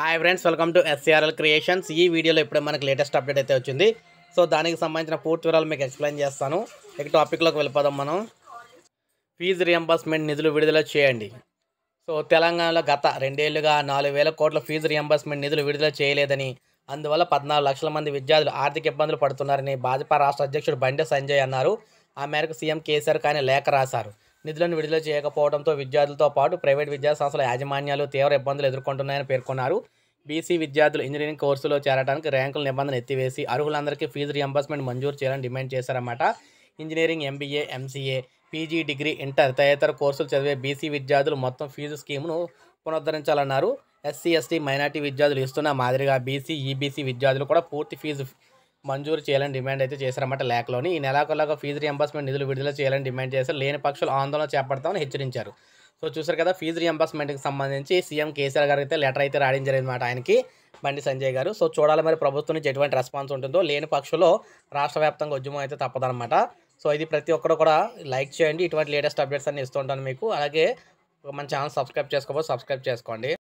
hi friends welcome to SCRL creations ఈ వీడియోలో ఇప్పుడే మనకి లేటెస్ట్ అప్డేట్ అయితే వచ్చింది సో దానికి సంబంధించిన పూర్తి వివరాలు మీకు ఎక్స్ప్లెయిన్ చేస్తాను ఇక టాపిక్లోకి వెళ్ళిపోదాం మనం ఫీజు రియంబర్స్మెంట్ నిధులు విడుదల చేయండి సో తెలంగాణలో గత రెండేళ్లుగా నాలుగు వేల కోట్ల ఫీజు రియంబర్స్మెంట్ నిధులు విడుదల చేయలేదని అందువల్ల పద్నాలుగు లక్షల మంది విద్యార్థులు ఆర్థిక ఇబ్బందులు పడుతున్నారని భాజపా రాష్ట్ర అధ్యక్షుడు బండి సంజయ్ అన్నారు ఆ మేరకు సీఎం కేసీఆర్ కానీ లేఖ రాశారు నిధులను విడుదల చేయకపోవడంతో విద్యార్థులతో పాటు ప్రైవేట్ విద్యాసంస్థల యాజమాన్యాలు తీవ్ర ఇబ్బందులు ఎదుర్కొంటున్నాయని పేర్కొన్నారు బీసీ విద్యార్థులు ఇంజనీరింగ్ కోర్సులో చేరడానికి ర్యాంకుల నిబంధన ఎత్తివేసి అర్హులందరికీ ఫీజు రియంబర్స్మెంట్ మంజూరు చేయాలని డిమాండ్ చేశారన్నమాట engineering MBA MCA PG degree inter తదితర కోర్సులు చదివే బీసీ విద్యార్థులు మొత్తం ఫీజు స్కీమును పునరుద్ధరించాలన్నారు ఎస్సీ ఎస్టీ మైనార్టీ విద్యార్థులు ఇస్తున్న మాదిరిగా బీసీ ఈబీసీ విద్యార్థులు కూడా పూర్తి ఫీజు మంజూరు చేయాలని డిమాండ్ అయితే చేశారన్నమాట లేఖలోని ఈ నెలాకొలాగా ఫీజు రియంబర్స్మెంట్ నిధులు విడుదల చేయాలని డిమాండ్ చేశారు లేని పక్షులు ఆందోళన చేపడతామని హెచ్చరించారు సో చూసారు కదా ఫీజు రియంబర్స్మెంట్కి సంబంధించి సీఎం కేసీఆర్ గారు అయితే లెటర్ అయితే రాయడం జరిగిందన్నమాట ఆయనకి బండి సంజయ్ గారు సో చూడాలి మరి ప్రభుత్వం నుంచి ఎటువంటి రెస్పాన్స్ ఉంటుందో లేని పక్షులో రాష్ట్ర వ్యాప్తంగా ఉద్యమం అయితే తప్పదనమాట సో ఇది ప్రతి ఒక్కరు కూడా లైక్ చేయండి ఇటువంటి లేటెస్ట్ అప్డేట్స్ అన్ని ఇస్తుంటాను మీకు అలాగే మన ఛానల్ సబ్స్క్రైబ్ చేసుకోకపోతే సబ్స్క్రైబ్ చేసుకోండి